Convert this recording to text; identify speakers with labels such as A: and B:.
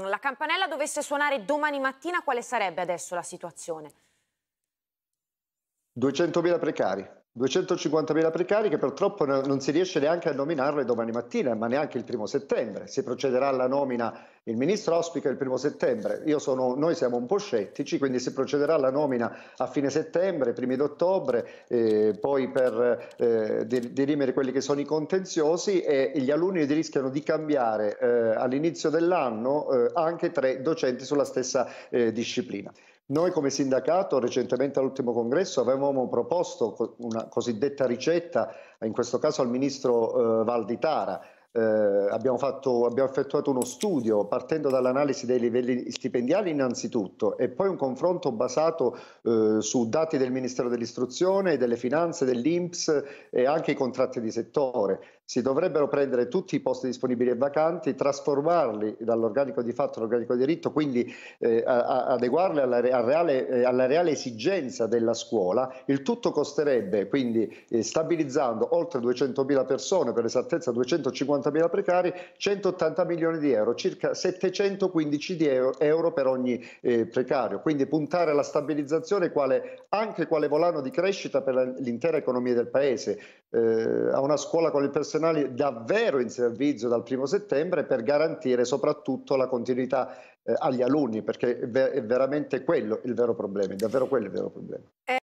A: Mm, la campanella dovesse suonare domani mattina, quale sarebbe adesso la situazione? 200.000 precari, 250.000 precari che purtroppo non si riesce neanche a nominarle domani mattina, ma neanche il primo settembre. Si procederà alla nomina il ministro auspica il primo settembre, sono, noi siamo un po' scettici, quindi si procederà alla nomina a fine settembre, primi d'ottobre, eh, poi per eh, dirimere quelli che sono i contenziosi e gli alunni rischiano di cambiare eh, all'inizio dell'anno eh, anche tre docenti sulla stessa eh, disciplina. Noi come sindacato recentemente all'ultimo congresso avevamo proposto una cosiddetta ricetta, in questo caso al ministro eh, Valditara, eh, abbiamo, fatto, abbiamo, effettuato uno studio partendo dall'analisi dei livelli stipendiali innanzitutto e poi un confronto basato eh, su dati del Ministero dell'Istruzione, delle Finanze, dell'Inps e anche i contratti di settore si dovrebbero prendere tutti i posti disponibili e vacanti, trasformarli dall'organico di fatto all'organico di diritto, quindi eh, adeguarli alla, reale, eh, alla reale esigenza della scuola. Il tutto costerebbe, quindi eh, stabilizzando oltre 200.000 persone, per esattezza 250.000 precari, 180 milioni di euro, circa 715 di euro, euro per ogni eh, precario. Quindi puntare alla stabilizzazione quale, anche quale volano di crescita per l'intera economia del Paese. Eh, a una scuola con il personale professionali davvero in servizio dal primo settembre per garantire soprattutto la continuità eh, agli alunni, perché è, ver- è veramente quello il vero problema, è davvero quello il vero problema. Eh.